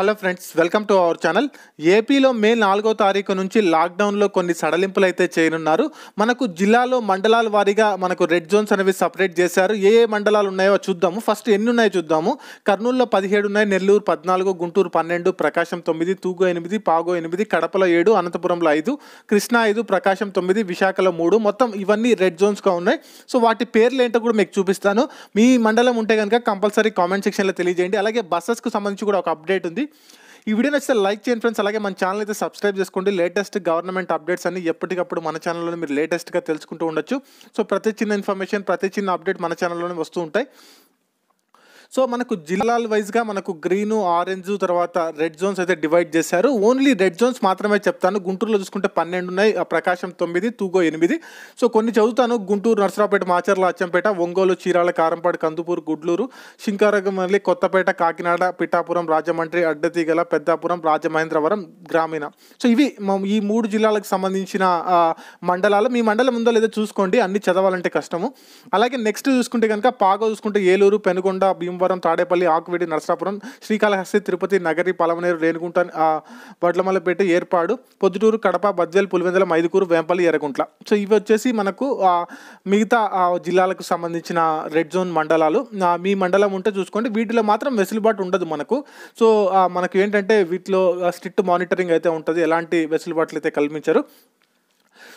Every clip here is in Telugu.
hello friends welcome to our channel ఏపీలో మే నాలుగో తారీఖు నుంచి లాక్డౌన్లో కొన్ని సడలింపులు అయితే చేయనున్నారు మనకు జిల్లాలో మండలాల వారీగా మనకు రెడ్ జోన్స్ అనేవి సపరేట్ చేశారు ఏ ఏ మండలాలు ఉన్నాయో చూద్దాము ఫస్ట్ ఎన్ని ఉన్నాయో చూద్దాము కర్నూలులో పదిహేడు ఉన్నాయి నెల్లూరు పద్నాలుగు గుంటూరు పన్నెండు ప్రకాశం తొమ్మిది తూగు ఎనిమిది పాగో ఎనిమిది కడపలో ఏడు అనంతపురంలో ఐదు కృష్ణా ఐదు ప్రకాశం తొమ్మిది విశాఖలో మూడు మొత్తం ఇవన్నీ రెడ్ జోన్స్గా ఉన్నాయి సో వాటి పేర్లు ఏంటో కూడా మీకు చూపిస్తాను మీ మండలం ఉంటే కనుక కంపల్సరీ కామెంట్ సెక్షన్లో తెలియజేయండి అలాగే బస్సెస్కు సంబంధించి కూడా ఒక అప్డేట్ ఉంది ఈ వీడియో నచ్చితే లైక్ చేయండి ఫ్రెండ్స్ అలాగే మన ఛానల్ అయితే సబ్స్క్రైబ్ చేసుకోండి లేటెస్ట్ గవర్నమెంట్ అప్డేట్స్ అన్ని ఎప్పటికప్పుడు మన ఛానల్లో మీరు లేటెస్ట్గా తెలుసుకుంటూ ఉండొచ్చు సో ప్రతి చిన్న ఇన్ఫర్మేషన్ ప్రతి చిన్న అప్డేట్ మన ఛానల్లోనే వస్తూ ఉంటాయి సో మనకు జిల్లాల వైజ్గా మనకు గ్రీను ఆరెంజ్ తర్వాత రెడ్ జోన్స్ అయితే డివైడ్ చేశారు ఓన్లీ రెడ్ జోన్స్ మాత్రమే చెప్తాను గుంటూరులో చూసుకుంటే పన్నెండు ఉన్నాయి ప్రకాశం తొమ్మిది తూగో ఎనిమిది సో కొన్ని చదువుతాను గుంటూరు నర్సరావుపేట మాచర్ల అచ్చంపేట ఒంగోలు చీరాల కారంపాడు కందుపూరు గుడ్లూరు మళ్ళీ కొత్తపేట కాకినాడ పిఠాపురం రాజమండ్రి అడ్డతీగల పెద్దాపురం రాజమహేంద్రవరం గ్రామీణ సో ఇవి ఈ మూడు జిల్లాలకు సంబంధించిన మండలాలు మీ మండలం ఉందో లేదో చూసుకోండి అన్ని చదవాలంటే కష్టము అలాగే నెక్స్ట్ చూసుకుంటే కనుక పాగో చూసుకుంటే ఏలూరు పెనుగొండ భీమ భీమవరం తాడేపల్లి ఆకువేడి నరసాపురం శ్రీకాళహస్తి తిరుపతి నగరి పలమనేరు రేణుగుంట బడ్లమల్లపేట ఏర్పాడు పొద్దుటూరు కడప బద్వేల్ పులివెందల మైదుకూరు వేంపల్లి ఎర్రగుంట్ల సో ఇవి వచ్చేసి మనకు మిగతా జిల్లాలకు సంబంధించిన రెడ్ జోన్ మండలాలు మీ మండలం ఉంటే చూసుకోండి వీటిలో మాత్రం వెసులుబాటు ఉండదు మనకు సో మనకు ఏంటంటే వీటిలో స్ట్రిక్ట్ మానిటరింగ్ అయితే ఉంటుంది ఎలాంటి వెసులుబాట్లు అయితే కల్పించారు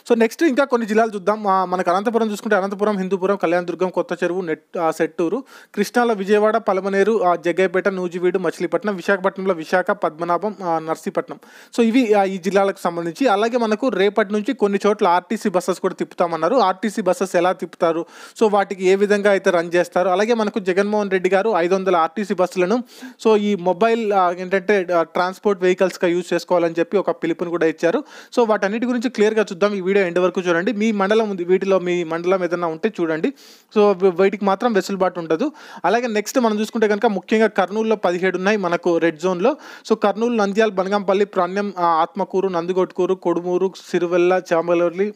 సో నెక్స్ట్ ఇంకా కొన్ని జిల్లాలు చూద్దాం మనకు అనంతపురం చూసుకుంటే అనంతపురం హిందూపురం కళ్యాణదుర్గం కొత్త చెరువు నెట్ సెట్టూరు కృష్ణాలో విజయవాడ పలమనేరు జగ్గైపేట నూజివీడు మచిలీపట్నం విశాఖపట్నంలో విశాఖ పద్మనాభం నర్సీపట్నం సో ఇవి ఈ జిల్లాలకు సంబంధించి అలాగే మనకు రేపటి నుంచి కొన్ని చోట్ల ఆర్టీసీ బస్సెస్ కూడా తిప్పుతామన్నారు ఆర్టీసీ బస్సెస్ ఎలా తిప్పుతారు సో వాటికి ఏ విధంగా అయితే రన్ చేస్తారు అలాగే మనకు జగన్మోహన్ రెడ్డి గారు ఐదు వందల ఆర్టీసీ బస్సులను సో ఈ మొబైల్ ఏంటంటే ట్రాన్స్పోర్ట్ వెహికల్స్గా యూజ్ చేసుకోవాలని చెప్పి ఒక పిలుపుని కూడా ఇచ్చారు సో వాటన్నిటి గురించి క్లియర్గా చూద్దాం ఈ వీడియో ఎండ్ వరకు చూడండి మీ మండలం ఉంది వీటిలో మీ మండలం ఏదైనా ఉంటే చూడండి సో వీటికి మాత్రం వెసులుబాటు ఉండదు అలాగే నెక్స్ట్ మనం చూసుకుంటే కనుక ముఖ్యంగా కర్నూలులో పదిహేడు ఉన్నాయి మనకు రెడ్ జోన్లో సో కర్నూలు నంద్యాల బనగంపల్లి ప్రాణ్యం ఆత్మకూరు నందిగొట్కూరు కొడుమూరు సిరువెల్ల చామలూర్లి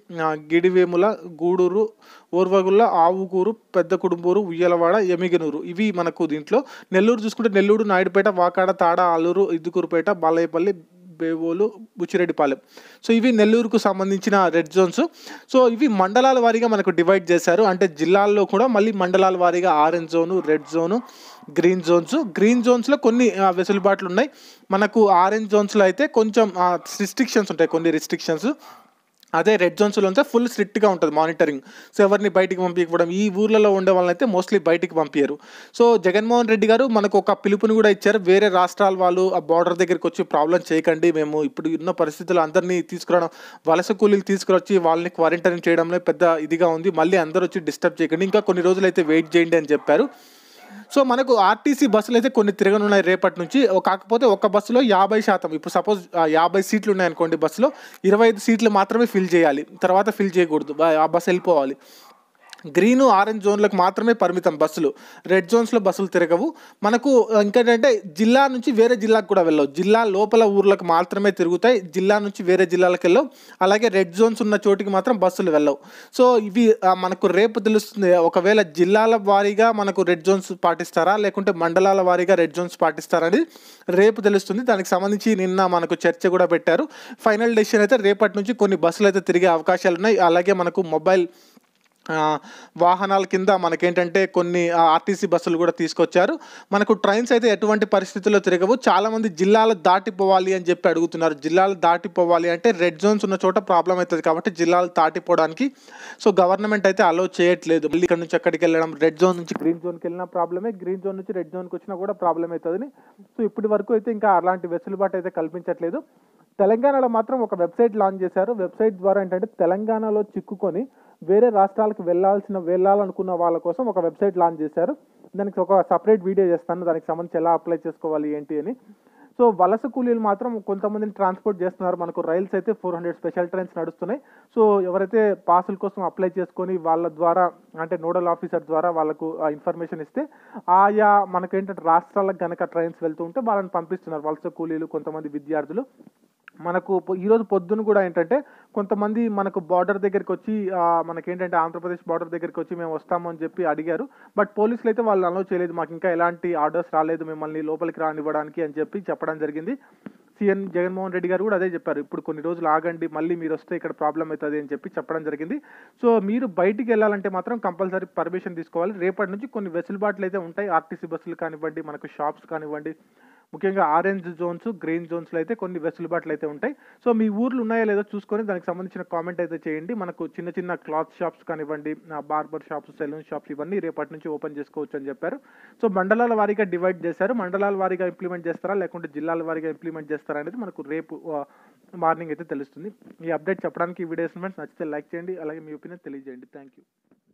గిడివేముల గూడూరు ఓర్వగుల్ల ఆవుకూరు పెద్ద కుడుంబూరు ఉయ్యలవాడ ఎమిగనూరు ఇవి మనకు దీంట్లో నెల్లూరు చూసుకుంటే నెల్లూరు నాయుడుపేట వాకాడ తాడ ఆలూరు ఇద్దుకూరుపేట బాలయ్యపల్లి బేవోలు బుచ్చిరెడ్డిపాలెం సో ఇవి నెల్లూరుకు సంబంధించిన రెడ్ జోన్స్ సో ఇవి మండలాల వారీగా మనకు డివైడ్ చేశారు అంటే జిల్లాల్లో కూడా మళ్ళీ మండలాల వారీగా orange zone red zone green zones green జోన్స్లో కొన్ని వెసులుబాట్లు ఉన్నాయి మనకు ఆరెంజ్ జోన్స్లో అయితే కొంచెం రిస్ట్రిక్షన్స్ ఉంటాయి కొన్ని రిస్ట్రిక్షన్స్ అదే రెడ్ జోన్స్లో ఉంటే ఫుల్ స్ట్రిక్ట్గా ఉంటుంది మానిటరింగ్ సో ఎవరిని బయటికి పంపించకపోవడం ఈ ఊర్లలో ఉండే వాళ్ళని అయితే మోస్ట్లీ బయటికి పంపించారు సో జగన్మోహన్ రెడ్డి గారు మనకు ఒక పిలుపుని కూడా ఇచ్చారు వేరే రాష్ట్రాల వాళ్ళు ఆ బార్డర్ దగ్గరికి వచ్చి ప్రాబ్లం చేయకండి మేము ఇప్పుడు ఉన్న పరిస్థితులు అందరినీ తీసుకురావడం వలస కూలీలు తీసుకురొచ్చి వాళ్ళని క్వారంటైన్ చేయడంలో పెద్ద ఇదిగా ఉంది మళ్ళీ అందరూ వచ్చి డిస్టర్బ్ చేయకండి ఇంకా కొన్ని రోజులు అయితే వెయిట్ చేయండి అని చెప్పారు సో మనకు ఆర్టీసీ బస్సులు అయితే కొన్ని తిరగనున్నాయి రేపటి నుంచి కాకపోతే ఒక బస్సులో యాభై శాతం ఇప్పుడు సపోజ్ యాభై సీట్లు ఉన్నాయనుకోండి బస్సులో ఇరవై ఐదు సీట్లు మాత్రమే ఫిల్ చేయాలి తర్వాత ఫిల్ చేయకూడదు ఆ బస్సు వెళ్ళిపోవాలి గ్రీను ఆరెంజ్ జోన్లకు మాత్రమే పరిమితం బస్సులు రెడ్ జోన్స్లో బస్సులు తిరగవు మనకు ఇంకేంటంటే జిల్లా నుంచి వేరే జిల్లాకు కూడా వెళ్ళవు జిల్లా లోపల ఊర్లకు మాత్రమే తిరుగుతాయి జిల్లా నుంచి వేరే జిల్లాలకు వెళ్ళవు అలాగే రెడ్ జోన్స్ ఉన్న చోటికి మాత్రం బస్సులు వెళ్ళవు సో ఇవి మనకు రేపు తెలుస్తుంది ఒకవేళ జిల్లాల వారీగా మనకు రెడ్ జోన్స్ పాటిస్తారా లేకుంటే మండలాల వారీగా రెడ్ జోన్స్ పాటిస్తారా అనేది రేపు తెలుస్తుంది దానికి సంబంధించి నిన్న మనకు చర్చ కూడా పెట్టారు ఫైనల్ డెసిషన్ అయితే రేపటి నుంచి కొన్ని బస్సులు అయితే తిరిగే అవకాశాలు ఉన్నాయి అలాగే మనకు మొబైల్ వాహనాల కింద మనకేంటంటే కొన్ని ఆర్టీసీ బస్సులు కూడా తీసుకొచ్చారు మనకు ట్రైన్స్ అయితే ఎటువంటి పరిస్థితుల్లో తిరగవు చాలామంది జిల్లాలు దాటిపోవాలి అని చెప్పి అడుగుతున్నారు జిల్లాలు దాటిపోవాలి అంటే రెడ్ జోన్స్ ఉన్న చోట ప్రాబ్లం అవుతుంది కాబట్టి జిల్లాలు దాటిపోవడానికి సో గవర్నమెంట్ అయితే అలో చేయట్లేదు మళ్ళీ ఇక్కడ నుంచి అక్కడికి వెళ్ళడం రెడ్ జోన్ నుంచి గ్రీన్ జోన్కి వెళ్ళినా ప్రాబ్లమే గ్రీన్ జోన్ నుంచి రెడ్ జోన్కి వచ్చినా కూడా ప్రాబ్లం అవుతుంది సో ఇప్పటి వరకు అయితే ఇంకా అలాంటి వెసులుబాటు అయితే కల్పించట్లేదు తెలంగాణలో మాత్రం ఒక వెబ్సైట్ లాంచ్ చేశారు వెబ్సైట్ ద్వారా ఏంటంటే తెలంగాణలో చిక్కుకొని వేరే రాష్ట్రాలకు వెళ్ళాల్సిన వెళ్ళాలనుకున్న వాళ్ళ కోసం ఒక వెబ్సైట్ లాంచ్ చేశారు దానికి ఒక సపరేట్ వీడియో చేస్తాను దానికి సంబంధించి ఎలా అప్లై చేసుకోవాలి ఏంటి అని సో వలస కూలీలు మాత్రం కొంతమందిని ట్రాన్స్పోర్ట్ చేస్తున్నారు మనకు రైల్స్ అయితే ఫోర్ హండ్రెడ్ స్పెషల్ ట్రైన్స్ నడుస్తున్నాయి సో ఎవరైతే పాసుల కోసం అప్లై చేసుకొని వాళ్ళ ద్వారా అంటే నోడల్ ఆఫీసర్ ద్వారా వాళ్ళకు ఇన్ఫర్మేషన్ ఇస్తే ఆయా మనకేంటంటే రాష్ట్రాలకు కనుక ట్రైన్స్ వెళ్తూ ఉంటే వాళ్ళని పంపిస్తున్నారు వలస కూలీలు కొంతమంది విద్యార్థులు మనకు ఈరోజు పొద్దున కూడా ఏంటంటే కొంతమంది మనకు బార్డర్ దగ్గరికి వచ్చి మనకేంటంటే ఆంధ్రప్రదేశ్ బార్డర్ దగ్గరికి వచ్చి మేము వస్తామని చెప్పి అడిగారు బట్ పోలీసులు అయితే వాళ్ళు అలో చేయలేదు మాకు ఇంకా ఎలాంటి ఆర్డర్స్ రాలేదు మిమ్మల్ని లోపలికి రానివ్వడానికి అని చెప్పి చెప్పడం జరిగింది సీఎం జగన్మోహన్ రెడ్డి గారు కూడా అదే చెప్పారు ఇప్పుడు కొన్ని రోజులు ఆగండి మళ్ళీ మీరు వస్తే ఇక్కడ ప్రాబ్లం అవుతుంది అని చెప్పి చెప్పడం జరిగింది సో మీరు బయటికి వెళ్ళాలంటే మాత్రం కంపల్సరీ పర్మిషన్ తీసుకోవాలి రేపటి నుంచి కొన్ని వెసులుబాట్లు అయితే ఉంటాయి ఆర్టీసీ బస్సులు కానివ్వండి మనకు షాప్స్ కానివ్వండి ముఖ్యంగా ఆరెంజ్ జోన్స్ గ్రీన్ జోన్స్లో అయితే కొన్ని వెసులుబాట్లు అయితే ఉంటాయి సో మీ ఊర్లు ఉన్నాయా లేదో చూసుకొని దానికి సంబంధించిన కామెంట్ అయితే చేయండి మనకు చిన్న చిన్న క్లాత్ షాప్స్ కానివ్వండి బార్బర్ షాప్స్ సెలూన్ షాప్స్ ఇవన్నీ రేపటి నుంచి ఓపెన్ చేసుకోవచ్చు అని చెప్పారు సో మండలాల వారీగా డివైడ్ చేశారు మండలాల వారీగా ఇంప్లిమెంట్ చేస్తారా లేకుంటే జిల్లాల వారీగా ఇంప్లిమెంట్ చేస్తారా అనేది మనకు రేపు మార్నింగ్ అయితే తెలుస్తుంది ఈ అప్డేట్ చెప్పడానికి ఈ వీడియోస్ నచ్చితే లైక్ చేయండి అలాగే మీ ఒపీనియన్ తెలియజేయండి థ్యాంక్ యూ